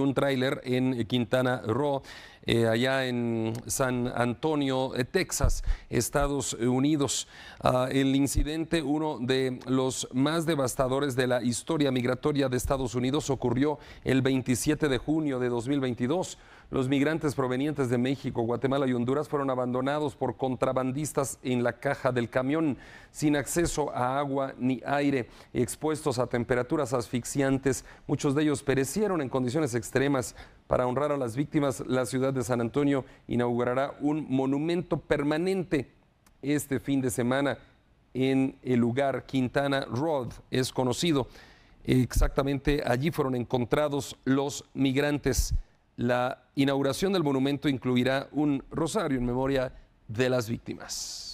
un tráiler en Quintana Roo, eh, allá en San Antonio, eh, Texas, Estados Unidos. Ah, el incidente, uno de los más devastadores de la historia migratoria de Estados Unidos, ocurrió el 27 de junio de 2022. Los migrantes provenientes de México, Guatemala y Honduras fueron abandonados por contrabandistas en la caja del camión, sin acceso a agua ni aire, expuestos a temperaturas asfixiantes. Muchos de ellos perecieron en condiciones extremas para honrar a las víctimas, la ciudad de San Antonio inaugurará un monumento permanente este fin de semana en el lugar Quintana Road, es conocido. Exactamente allí fueron encontrados los migrantes. La inauguración del monumento incluirá un rosario en memoria de las víctimas.